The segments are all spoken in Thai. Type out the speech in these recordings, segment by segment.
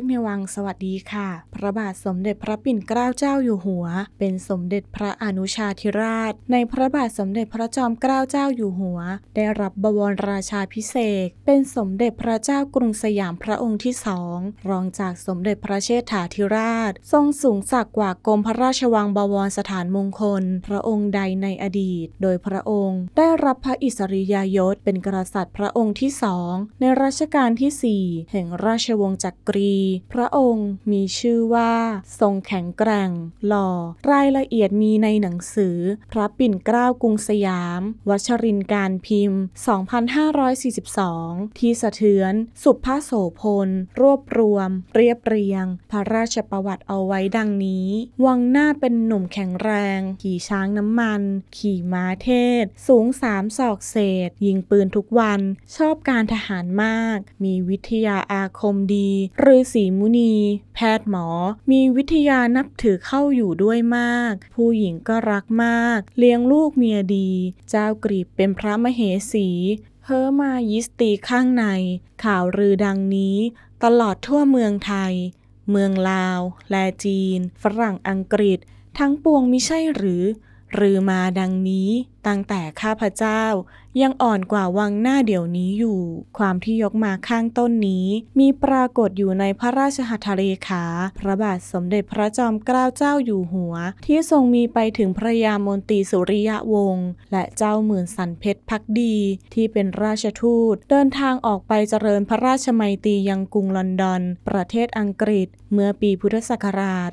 กในวังสวัสดีค่ะ พระบาทสมเด็จพระปิ่นเกล้าเจ้าอยู่หัว เป็นสมเด็จพระอนุชาธิราช ในพระบาทสมเด็จพระจอมเกล้าเจ้าอยู่หัว ได้รับบวรราชาพิเศษเป็นสมเด็จพระเจ้ากรุงสยามพระองค์ที่สองรองจากสมเด็จพระเชษฐาธิราช ทรงสูงสักกว่ากรมพระราชวังบวรสถานมงคล พระองค์ใดในอดีต โดยพระองค์ ได้รับพระอิสริยยศ เป็นกษัตริย์พระองค์ที่สองในรัชกาลที่4แห่งราชวงศ์จักรีพระองค์มีชื่อว่า ทรงแข็งแกร่ง หล่อ รายละเอียดมีในหนังสือ พระปิ่นเกล้ากรุงสยาม วัชรินการพิมพ์ 2542 ที่สะเทือน สุภาโสพล รวบรวม เรียบเรียง พระราชประวัติเอาไว้ดังนี้ วังหน้าเป็นหนุ่มแข็งแรง ขี่ช้างน้ำมัน ขี่ม้าเทศ สูงสามศอกเศษ ยิงปืนทุกวัน ชอบการทหารมาก มีวิทยาอาคมดีฤาษีีมุนี แพทย์หมอมีวิทยานับถือเข้าอยู่ด้วยมาก ผู้หญิงก็รักมาก เลี้ยงลูกเมียดี เจ้ากรีบเป็นพระมเหสีเพ้อมายิสตีข้างใน ข่าวรือดังนี้ ตลอดทั่วเมืองไทย เมืองลาว และจีน ฝรั่งอังกฤษ ทั้งปวงมิใช่หรือหรือมาดังนี้ตั้งแต่ข้าพเจ้า ยังอ่อนกว่าวังหน้าเดี๋ยวนี้อยู่ ความที่ยกมาข้างต้นนี้ มีปรากฏอยู่ในพระราชหัตถเลขาพระบาทสมเด็จพระจอมเกล้าเจ้าอยู่หัว ที่ทรงมีไปถึงพระยามนตรีสุริยะวงศ์และเจ้าหมื่นสันเพชรพักดี ที่เป็นราชทูต เดินทางออกไปเจริญพระราชมัยตรียังกรุงลอนดอน ประเทศอังกฤษ เมื่อปีพุทธศักราช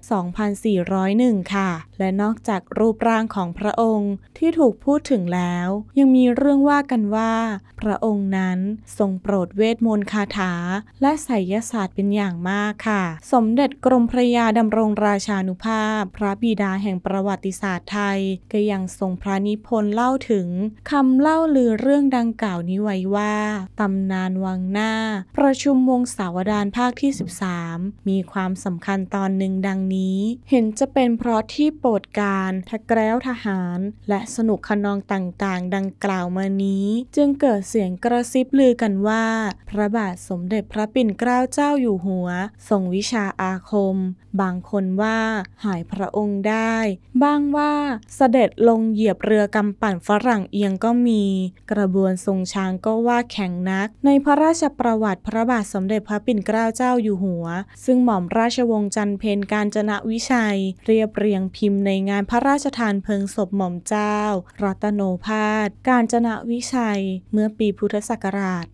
2401ค่ะ และนอกจากรูปร่างของพระองค์ที่ถูกพูดถึงแล้วยังมีเรื่องว่ากันว่า พระองค์นั้นทรงโปรดเวทมนต์คาถา และไสยศาสตร์เป็นอย่างมากค่ะ สมเด็จกรมพระยาดำรงราชานุภาพ พระบิดาแห่งประวัติศาสตร์ไทย ก็ยังทรงพระนิพนธ์เล่าถึงคำเล่าลือเรื่องดังกล่าวนี้ไว้ว่า ตำนานวังหน้า ประชุมวงสาวดานภาคที่ 13 มีความสำคัญตอนหนึ่งดังนี้ เห็นจะเป็นเพราะที่โปรดการทะแกล้วทหาร และสนุกขนนองต่างๆ ดังกล่าวมานี้ จึงเกิดเสียงกระซิบลือกันว่า พระบาทสมเด็จพระปิ่นเกล้าเจ้าอยู่หัว ทรงวิชาอาคม บางคนว่าหายพระองค์ได้ บ้างว่าเสด็จลงเหยียบเรือกำปั่นฝรั่งเอียงก็มี กระบวนทรงช้างก็ว่าแข็งนัก ในพระราชประวัติพระบาทสมเด็จพระปิ่นเกล้าเจ้าอยู่หัว ซึ่งหม่อมราชวงศ์จันเพนการจนะวิชัยเรียบเรียงพิมพ์ในงานพระราชทานเพลิงศพหม่อมเจ้ารัตโนภาสการจนะวิชัย เมื่อปีพุทธศักราช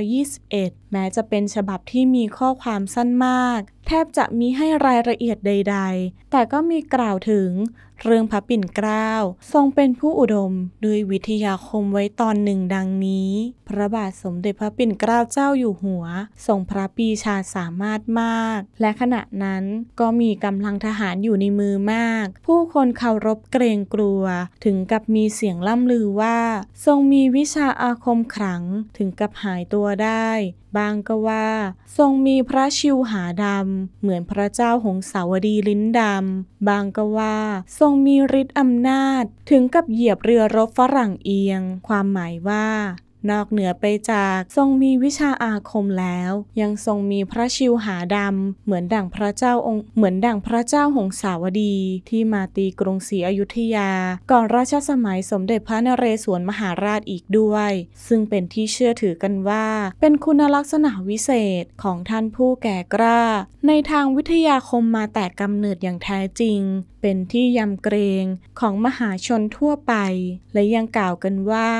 2521 แม้จะเป็นฉบับที่มีข้อความสั้นมากแทบจะมีให้รายละเอียดใด ๆ แต่ก็มีกล่าวถึงเรื่องพระปิ่นเกล้า ทรงเป็นผู้อุดม ด้วยวิทยาคมไว้ตอนหนึ่งดังนี้ พระบาทสมเด็จพระปิ่นเกล้าเจ้าอยู่หัวทรงพระปีชาสามารถมาก และขณะนั้นก็มีกำลังทหารอยู่ในมือมาก ผู้คนเคารพเกรงกลัว ถึงกับมีเสียงล่ำลือว่า ทรงมีวิชาอาคมขลังถึงกับหายตัวได้บางก็ว่า ทรงมีพระชิวหาดำ เหมือนพระเจ้าหงสาวดีลิ้นดำ บางก็ว่า ทรงมีฤทธิ์อำนาจถึงกับเหยียบเรือรบฝรั่งเอียง ความหมายว่านอกเหนือไปจากทรงมีวิชาอาคมแล้ว ยังทรงมีพระชิวหาดำ เหมือนดั่งพระเจ้าองค์เหมือนดั่งพระเจ้าหงสาวดี ที่มาตีกรุงศรีอยุธยา ก่อนราชสมัยสมเด็จพระนเรศวรมหาราชอีกด้วย ซึ่งเป็นที่เชื่อถือกันว่า เป็นคุณลักษณะวิเศษ ของท่านผู้แก่กล้า ในทางวิทยาคมมาแต่กำเนิดอย่างแท้จริง เป็นที่ยำเกรงของมหาชนทั่วไป และยังกล่าวกันว่า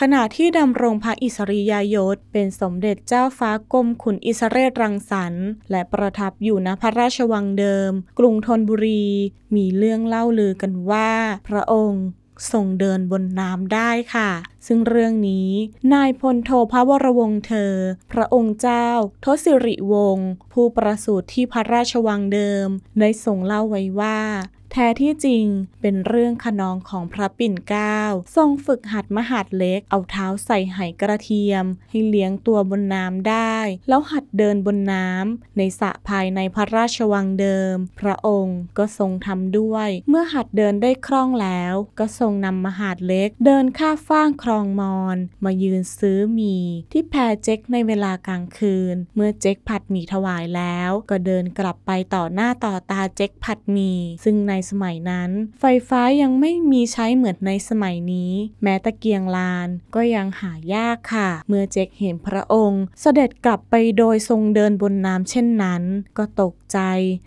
ขณะที่ดำรงงพระอิสริยยศเป็นสมเด็จเจ้าฟ้ากรมขุนอิสเรศรังสรรค์และประทับอยู่ณพระราชวังเดิม กรุงธนบุรี มีเรื่องเล่าลือกันว่าพระองค์ทรงเดินบนน้ำได้ค่ะ ซึ่งเรื่องนี้ นายพลโทพระวรวงเธอ พระองค์เจ้าทศิริวงศ์ผู้ประสูติที่พระราชวังเดิม ได้ทรงเล่าไว้ว่าแท้ที่จริงเป็นเรื่องขนองของพระปิ่นเกล้าทรงฝึกหัดมหาดเล็กเอาเท้าใส่ไหกระเทียม ให้เลี้ยงตัวบนน้ำได้ แล้วหัดเดินบนน้ำในสระภายในพระราชวังเดิม พระองค์ก็ทรงทำด้วย เมื่อหัดเดินได้คล่องแล้ว ก็ทรงนำมหาดเล็กเดินข้าฟ้างครองมอนมายืนซื้อมีที่แพรเจ๊กในเวลากลางคืน เมื่อเจ๊กผัดหมี่ถวายแล้ว ก็เดินกลับไปต่อหน้าต่อตาเจ๊กผัดหมี่ซึ่งในสมัยนั้น ไฟฟ้ายังไม่มีใช้เหมือนในสมัยนี้ แม้ตะเกียงลานก็ยังหายากค่ะ เมื่อเจคเห็นพระองค์เสด็จกลับไปโดยทรงเดินบนน้ำเช่นนั้น ก็ตกใจ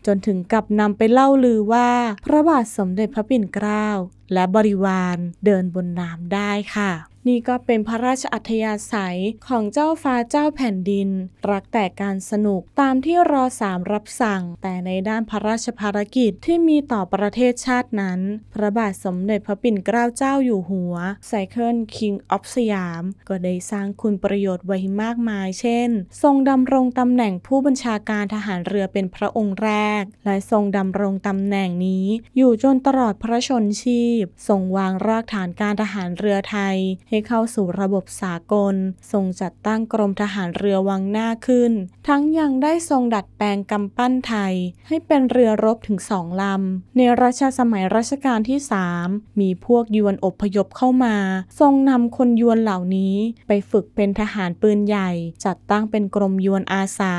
จนถึงกับนำไปเล่าลือว่า พระบาทสมเด็จพระปิ่นเกล้าและบริวารเดินบนน้ำได้ค่ะนี่ก็เป็นพระราชอัธยาศัยของเจ้าฟ้าเจ้าแผ่นดิน รักแต่การสนุกตามที่รอสามรับสั่ง แต่ในด้านพระราชภารกิจที่มีต่อประเทศชาตินั้น พระบาทสมเด็จพระปิ่นเกล้าเจ้าอยู่หัวไซเคิลคิงออฟสยามก็ได้สร้างคุณประโยชน์ไว้มากมาย เช่น ทรงดำรงตำแหน่งผู้บัญชาการทหารเรือเป็นพระองค์แรก และทรงดำรงตำแหน่งนี้ อยู่จนตลอดพระชนชีพทรงวางรากฐานการทหารเรือไทยให้เข้าสู่ระบบสากล ทรงจัดตั้งกรมทหารเรือวังหน้าขึ้น ทั้งยังได้ทรงดัดแปลงกำปั้นไทย ให้เป็นเรือรบถึงสองลำ ในรัชสมัยรัชกาลที่สมมีพวกยวนอพยพเข้ามา ทรงนำคนยวนเหล่านี้ไปฝึกเป็นทหารปืนใหญ่ จัดตั้งเป็นกรมยวนอาสา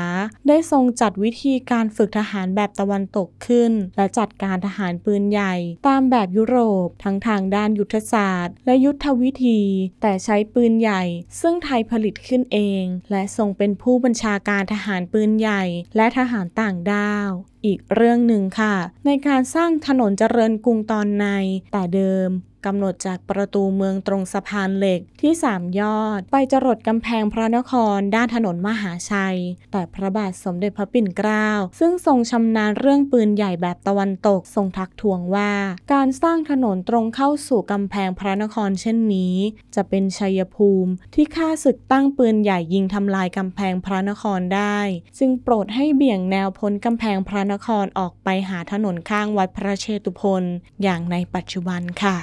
ได้ทรงจัดวิธีการฝึกทหารแบบตะวันตกขึ้น และจัดการทหารปืนใหญ่ ตามแบบยุโรป ทั้งทางด้านยุทธศาสตร์ และยุทธวิธีแต่ใช้ปืนใหญ่ซึ่งไทยผลิตขึ้นเอง และทรงเป็นผู้บัญชาการทหารปืนใหญ่และทหารต่างด้าว อีกเรื่องหนึ่งค่ะ ในการสร้างถนนเจริญกรุงตอนในแต่เดิมกำหนดจากประตูเมืองตรงสะพานเหล็กที่ 3 ยอด ไปจรดกำแพงพระนครด้านถนนมหาชัย แต่พระบาทสมเด็จพระปิ่นเกล้าซึ่งทรงชำนาญเรื่องปืนใหญ่แบบตะวันตกทรงทักทวงว่า การสร้างถนนตรงเข้าสู่กำแพงพระนครเช่นนี้ จะเป็นชัยภูมิ ที่ข้าศึกตั้งปืนใหญ่ยิงทำลายกำแพงพระนครได้จึงโปรดให้เบี่ยงแนวพ้นกำแพงพระนครออกไปหาถนนข้างวัดพระเชตุพนอย่างในปัจจุบันค่ะ